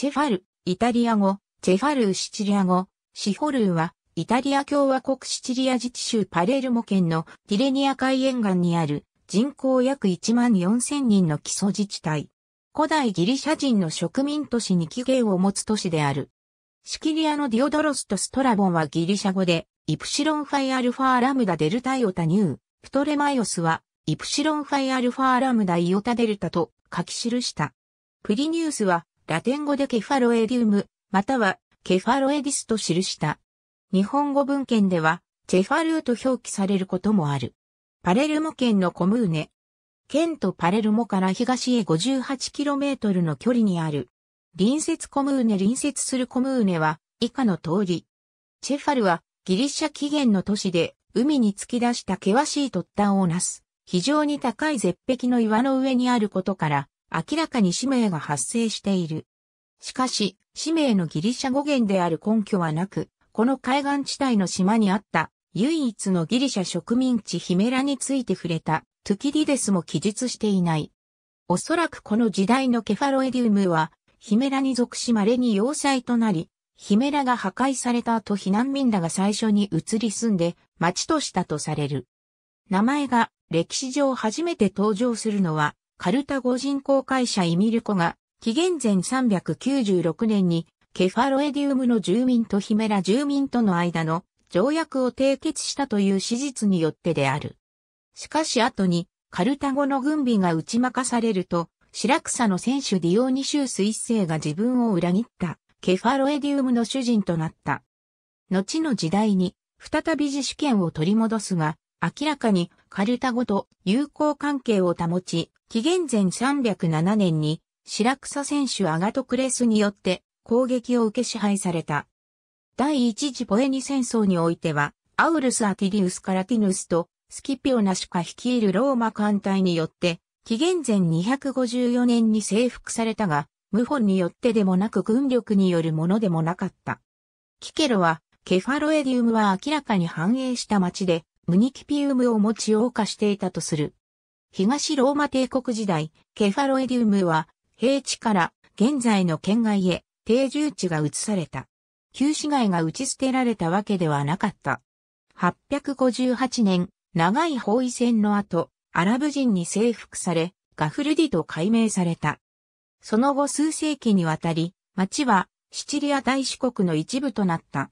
チェファル、イタリア語、チェファルーシチリア語、シホルーは、イタリア共和国シチリア自治州パレルモ県のティレニア海沿岸にある人口約1万4000人の基礎自治体。古代ギリシャ人の植民都市に起源を持つ都市である。シキリアのディオドロスとストラボンはギリシャ語で、イプシロンファイアルファーラムダデルタイオタニュー、プトレマイオスは、イプシロンファイアルファーラムダイオタデルタと書き記した。プリニースは、ラテン語でケファロエディウム、またはケファロエディスと記した。日本語文献では、チェファルーと表記されることもある。パレルモ県のコムーネ。県とパレルモから東へ 58km の距離にある。隣接コムーネ隣接するコムーネは以下の通り。チェファルはギリシャ起源の都市で海に突き出した険しい突端をなす。非常に高い絶壁の岩の上にあることから明らかに使命が発生している。しかし、使命のギリシャ語源である根拠はなく、この海岸地帯の島にあった唯一のギリシャ植民地ヒメラについて触れたトゥキディデスも記述していない。おそらくこの時代のケファロエディウムはヒメラに属し稀に要塞となり、ヒメラが破壊された後避難民らが最初に移り住んで町としたとされる。名前が歴史上初めて登場するのはカルタゴ人工会社イミルコが、紀元前396年に、ケファロエディウムの住民とヒメラ住民との間の条約を締結したという史実によってである。しかし後に、カルタゴの軍備が打ち負かされると、シラクサの選手ディオニシュース一世が自分を裏切ったケファロエディウムの主人となった。後の時代に再び自主権を取り戻すが、明らかにカルタゴと友好関係を保ち、紀元前307年に白草選手アガトクレスによって攻撃を受け支配された。第一次ポエニ戦争においては、アウルス・アティリウス・カラティヌスとスキピオナシカ率いるローマ艦隊によって、紀元前254年に征服されたが、謀反によってでもなく軍力によるものでもなかった。キケロは、ケファロエディウムは明らかに繁栄した町で、ムニキピウムを持ち謳歌していたとする。東ローマ帝国時代、ケファロエディウムは、平地から現在の県外へ定住地が移された。旧市街が打ち捨てられたわけではなかった。858年、長い包囲戦の後、アラブ人に征服され、ガフルディと改名された。その後数世紀にわたり、町はシチリア大四国の一部となった。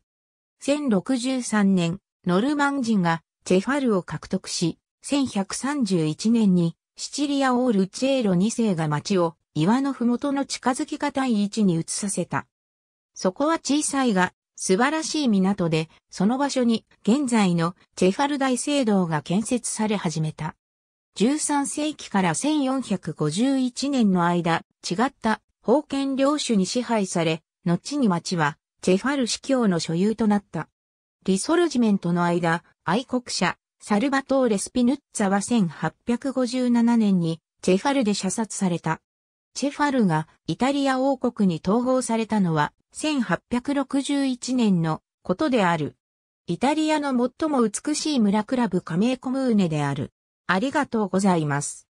1063年、ノルマン人がチェファルを獲得し、1131年にシチリアオールチェーロ2世が町を岩の麓の近づき方い位置に移させた。そこは小さいが素晴らしい港で、その場所に現在のチェファル大聖堂が建設され始めた。13世紀から1451年の間、違った封建領主に支配され、後に町はチェファル司教の所有となった。リソルジメントの間、愛国者、サルバトーレ・スピヌッツァは1857年にチェファルで射殺された。チェファルがイタリア王国に統合されたのは1861年のことである。イタリアの最も美しい村クラブ加盟コムーネである。ありがとうございます。